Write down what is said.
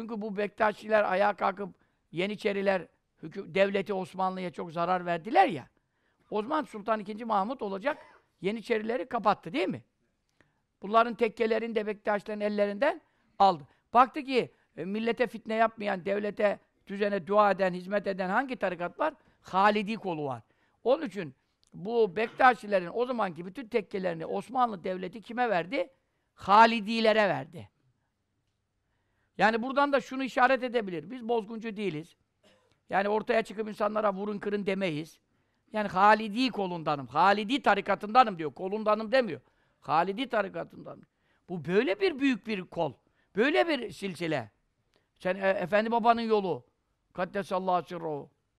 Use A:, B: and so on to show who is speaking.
A: Çünkü bu Bektaşiler ayağa kalkıp Yeniçeriler hüküm, devleti Osmanlı'ya çok zarar verdiler ya. Osman Sultan II. Mahmut olacak Yeniçerileri kapattı değil mi? Bunların tekkelerini de Bektaşilerin ellerinden aldı. Baktı ki e, millete fitne yapmayan, devlete, düzene dua eden, hizmet eden hangi tarikat var? Halidi kolu var. Onun için bu Bektaşilerin o zamanki bütün tekkelerini Osmanlı Devleti kime verdi? Halidilere verdi. Yani buradan da şunu işaret edebilir. Biz bozguncu değiliz. Yani ortaya çıkıp insanlara vurun kırın demeyiz. Yani Halidi kolundanım. Halidi tarikatındanım diyor. Kolundanım demiyor. Halidi tarikatındanım. Bu böyle bir büyük bir kol. Böyle bir silsile. Sen e, Efendi Baba'nın yolu. Kaddesallahu sirruhu.